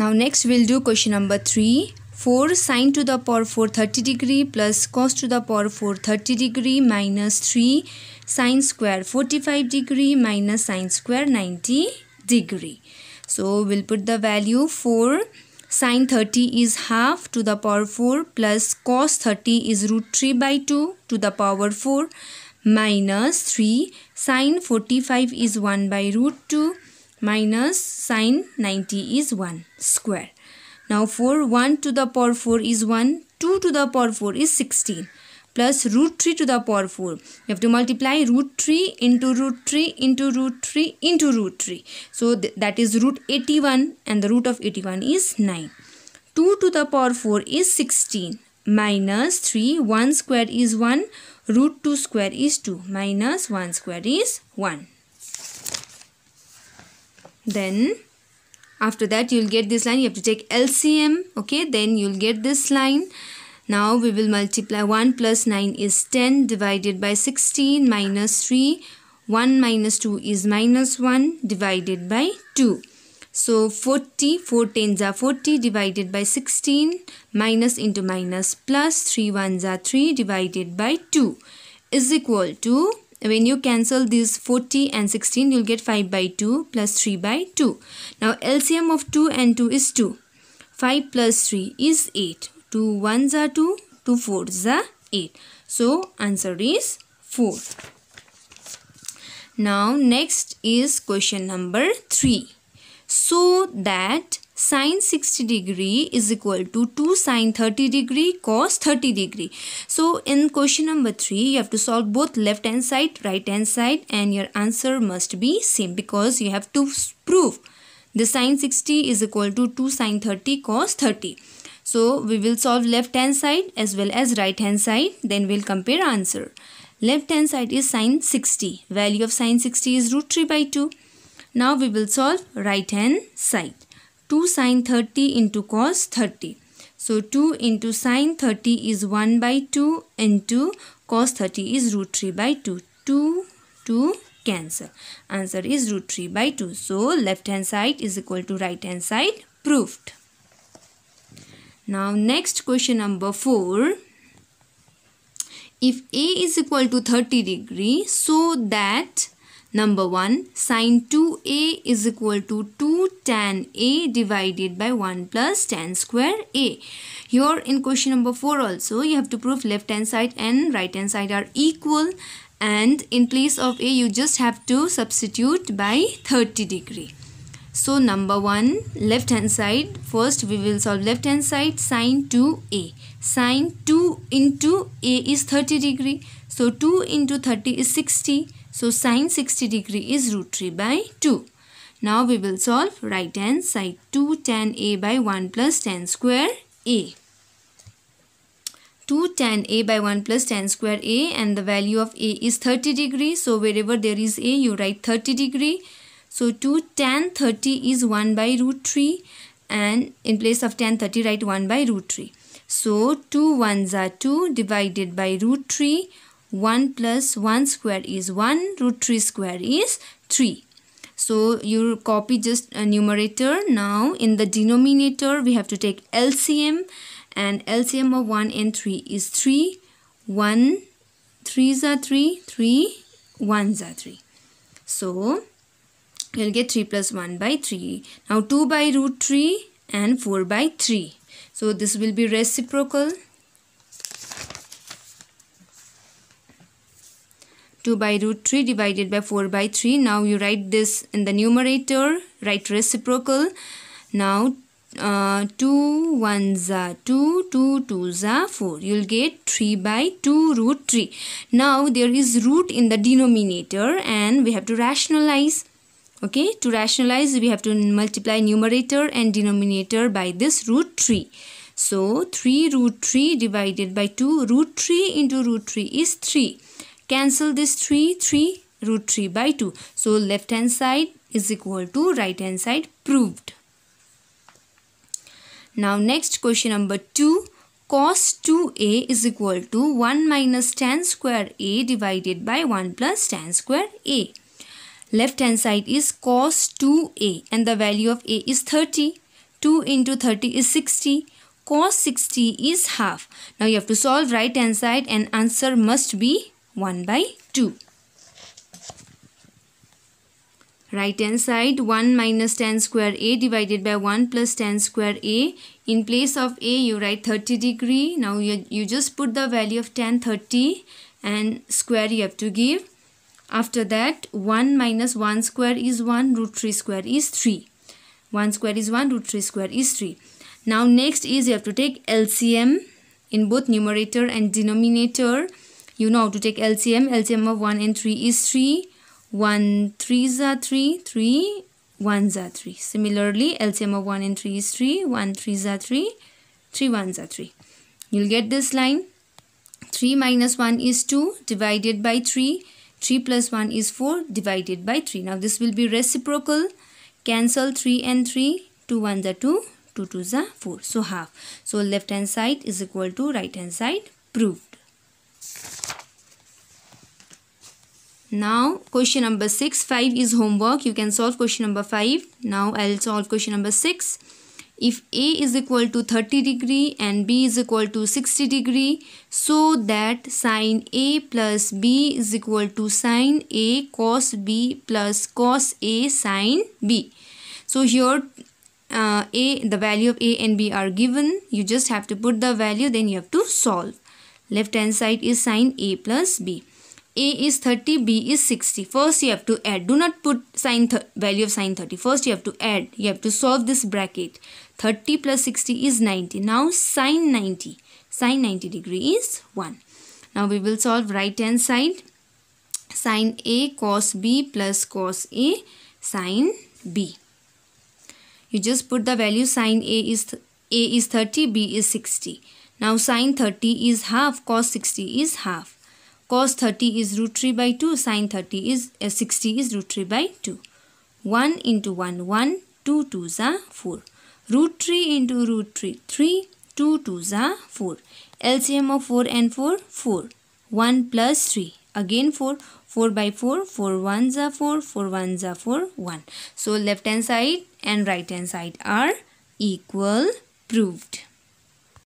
Now next we'll do question number 3. 4 sine to the power 4 30 degree plus cos to the power 4 30 degree minus 3 sine square 45 degree minus sine square 90 degree. So we'll put the value 4 sine 30 is half to the power 4 plus cos 30 is root 3 by 2 to the power 4 minus 3 sine 45 is 1 by root 2 minus sine 90 is 1 square. Now 4, 1 to the power 4 is 1, 2 to the power 4 is 16 plus root 3 to the power 4. You have to multiply root 3 into root 3 into root 3 into root 3. So th that is root 81 and the root of 81 is 9. 2 to the power 4 is 16 minus 3 1 square is 1 root 2 square is 2 minus 1 square is 1. Then after that you'll get this line. You have to take LCM. Okay. Then you'll get this line. Now we will multiply 1 plus 9 is 10 divided by 16 minus 3. 1 minus 2 is minus 1 divided by 2. So 40, 4 tens are 40 divided by 16 minus into minus plus 3 ones are 3 divided by 2 is equal to when you cancel these 40 and 16, you'll get 5 by 2 plus 3 by 2. Now, LCM of 2 and 2 is 2. 5 plus 3 is 8. 2 1s are 2, 2 4s are 8. So, answer is 4. Now, next is question number 3. So that sine 60 degree is equal to 2 sine 30 degree cos 30 degree. So in question number 3 you have to solve both left hand side right hand side and your answer must be same because you have to prove the sine 60 is equal to 2 sine 30 cos 30. So we will solve left hand side as well as right hand side then we'll compare answer. Left hand side is sine 60. Value of sine 60 is root 3 by 2. Now we will solve right hand side. 2 sine 30 into cos 30. So 2 into sine 30 is 1 by 2 into cos 30 is root 3 by 2. 2, 2 cancel. Answer is root 3 by 2. So left hand side is equal to right hand side proved. Now next question number 4. If A is equal to 30 degree so that Number 1, sine 2a is equal to 2 tan a divided by 1 plus tan square a. Here in question number 4 also, you have to prove left hand side and right hand side are equal and in place of a, you just have to substitute by 30 degree. So number 1, left hand side, first we will solve left hand side sine 2a. Sine 2 into a is 30 degree. So 2 into 30 is 60. So sine 60 degree is root 3 by 2. Now we will solve right hand side 2 tan a by 1 plus tan square a. 2 tan a by 1 plus tan square a and the value of a is 30 degree. So wherever there is a you write 30 degree. So 2 tan 30 is 1 by root 3 and in place of tan 30 write 1 by root 3. So 2 ones are 2 divided by root 3 1 plus 1 square is 1, root 3 square is 3. So you copy just a numerator. Now in the denominator we have to take LCM and LCM of 1 and 3 is 3. 1, 3 are 3, 3, 1 are 3. So you'll get 3 plus 1 by 3. Now 2 by root 3 and 4 by 3. So this will be reciprocal. 2 by root 3 divided by 4 by 3. Now you write this in the numerator, write reciprocal. Now uh, 2 ones are 2, 2 twos are 4. You'll get 3 by 2 root 3. Now there is root in the denominator and we have to rationalize. Okay, to rationalize we have to multiply numerator and denominator by this root 3. So 3 root 3 divided by 2 root 3 into root 3 is 3. Cancel this 3, 3, root 3 by 2. So left hand side is equal to right hand side proved. Now next question number 2. Cos 2a is equal to 1 minus tan square a divided by 1 plus tan square a. Left hand side is cos 2a and the value of a is 30. 2 into 30 is 60 cos 60 is half. Now you have to solve right hand side and answer must be 1 by 2. Right hand side 1 minus 10 square a divided by 1 plus 10 square a. In place of a you write 30 degree. Now you, you just put the value of 10 30 and square you have to give. After that 1 minus 1 square is 1 root 3 square is 3. 1 square is 1 root 3 square is 3. Now next is you have to take LCM in both numerator and denominator. You know how to take LCM. LCM of 1 and 3 is 3. 1 3 are 3. 3 1 are 3. Similarly, LCM of 1 and 3 is 3. 1 3 are 3. 3 1 are 3. You'll get this line. 3 minus 1 is 2 divided by 3. 3 plus 1 is 4 divided by 3. Now this will be reciprocal. Cancel 3 and 3. 2 one are 2. 2 2s are 4. So half. So left hand side is equal to right hand side proved. Now question number 6, 5 is homework. You can solve question number 5. Now I'll solve question number 6. If A is equal to 30 degree and B is equal to 60 degree, so that sine A plus B is equal to sine A cos B plus cos A sine B. So here uh, A, the value of A and B are given. You just have to put the value then you have to solve. Left hand side is sine A plus B. A is 30, B is 60. First you have to add. Do not put sine value of sine 30. First you have to add. You have to solve this bracket. 30 plus 60 is 90. Now sine 90. Sine 90 degree is 1. Now we will solve right hand side. Sine A cos B plus cos A sine B. You just put the value sine A is A is 30, B is 60. Now sine 30 is half, cos 60 is half cos 30 is root 3 by 2, sin 30 is uh, 60 is root 3 by 2. 1 into 1, 1, 2 2s are 4. Root 3 into root 3, 3, 2 2s are 4. LCM of 4 and 4, 4. 1 plus 3, again 4. 4 by 4, 4 1s are 4, 4 1s are 4, 1. So left hand side and right hand side are equal proved.